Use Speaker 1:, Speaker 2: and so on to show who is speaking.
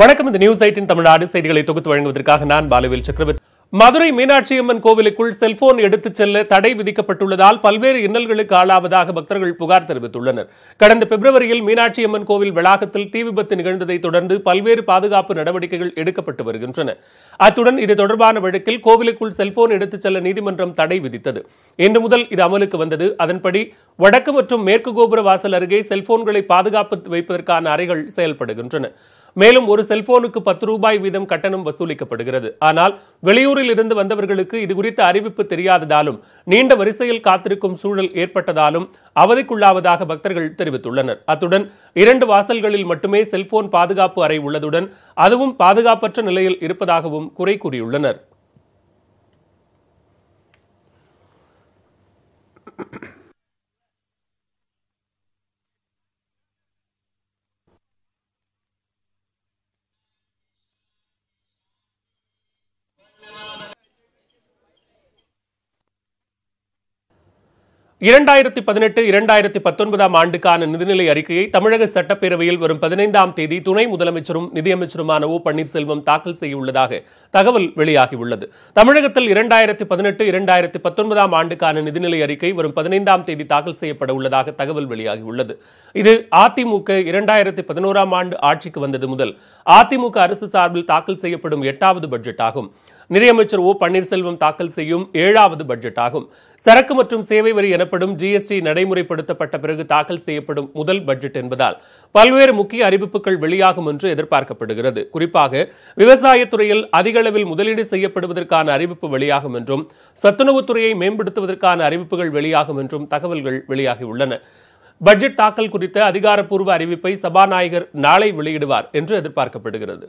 Speaker 1: வணக்கம் இந்த news eighteen Tamil Nadu செய்திகளை தொகுத்து வழங்குவதற்காக நான் பாலுவில் சக்கரவர்த்தி மதுரை மீனாட்சியம்மன் கோவிலுக்குள் செல்போன் எடுத்துச் செல்ல தடை விதிக்கப்பட்டுள்ளதால் பல்வேறு இன்னல்களுக்கு ஆளாவதாக பக்தர்கள் புகார் தெரிவித்துள்ளனர் கடந்த பிப்ரவரியில் மீனாட்சியம்மன் கோவில் வளாகத்தில் தீ விபத்து நிகழ்ந்ததை தொடர்ந்து பல்வேறு பாதுகாப்பு நடவடிக்கைகள் எடுக்கப்பட்டு வருகின்றன அத்துடன் இது தொடர்பான வழக்கில் கோவிலுக்குள் செல்போன் எடுத்துச் செல்ல நீதிமன்றம் தடை விதித்தது இன்று முதல் இது அமலுக்கு வந்தது அதன்படி வடக்கு மற்றும் மேற்கு கோபுர வாசல் அருகே செல்போன்களை பாதுகாப்பு வைப்பதற்கான அறைகள் செயல்படுகின்றன மேலும் ஒரு செல்போனுக்கு பத்து ரூபாய் வீதம் கட்டணம் வசூலிக்கப்படுகிறது ஆனால் வெளியூரில் இருந்து வந்தவர்களுக்கு இது குறித்த அறிவிப்பு தெரியாததாலும் நீண்ட வரிசையில் காத்திருக்கும் சூழல் ஏற்பட்டதாலும் அவதிக்குள்ளாவதாக பக்தர்கள் தெரிவித்துள்ளனர் அத்துடன் இரண்டு வாசல்களில் மட்டுமே செல்போன் பாதுகாப்பு அறை உள்ளதுடன் அதுவும் பாதுகாப்பற்ற நிலையில் இருப்பதாகவும் குறை கூறியுள்ளனர் இரண்டாயிரத்தி பதினெட்டு இரண்டாயிரத்தி பத்தொன்பதாம் ஆண்டுக்கான நிதிநிலை அறிக்கையை தமிழக சட்டப்பேரவையில் வரும் பதினைந்தாம் தேதி துணை முதலமைச்சரும் நிதியமைச்சருமான ஓ பன்னீர்செல்வம் தாக்கல் செய்யவுள்ளதாக தகவல் வெளியாகியுள்ளது தமிழகத்தில் இரண்டாயிரத்தி பதினெட்டு இரண்டாயிரத்தி பத்தொன்பதாம் ஆண்டுக்கான நிதிநிலை அறிக்கை வரும் பதினைந்தாம் தேதி தாக்கல் செய்யப்பட உள்ளதாக தகவல் வெளியாகியுள்ளது இது அதிமுக இரண்டாயிரத்தி பதினோராம் ஆண்டு ஆட்சிக்கு வந்தது முதல் அதிமுக அரசு சார்பில் தாக்கல் செய்யப்படும் எட்டாவது பட்ஜெட் ஆகும் நிதியமைச்சர் ஓ பன்னீர்செல்வம் தாக்கல் செய்யும் ஏழாவது பட்ஜெட் ஆகும் சரக்கு மற்றும் சேவை வரி எனப்படும் ஜிஎஸ்டி நடைமுறைப்படுத்தப்பட்ட பிறகு தாக்கல் செய்யப்படும் முதல் பட்ஜெட் என்பதால் பல்வேறு முக்கிய அறிவிப்புகள் வெளியாகும் என்று எதிர்பார்க்கப்படுகிறது குறிப்பாக விவசாயத்துறையில் அதிக அளவில் முதலீடு செய்யப்படுவதற்கான அறிவிப்பு வெளியாகும் என்றும் சத்துணவுத்துறையை மேம்படுத்துவதற்கான அறிவிப்புகள் வெளியாகும் என்றும் தகவல்கள் வெளியாகியுள்ளன பட்ஜெட் தாக்கல் குறித்த அதிகாரப்பூர்வ அறிவிப்பை சபாநாயகர் நாளை வெளியிடுவார் என்று எதிர்பார்க்கப்படுகிறது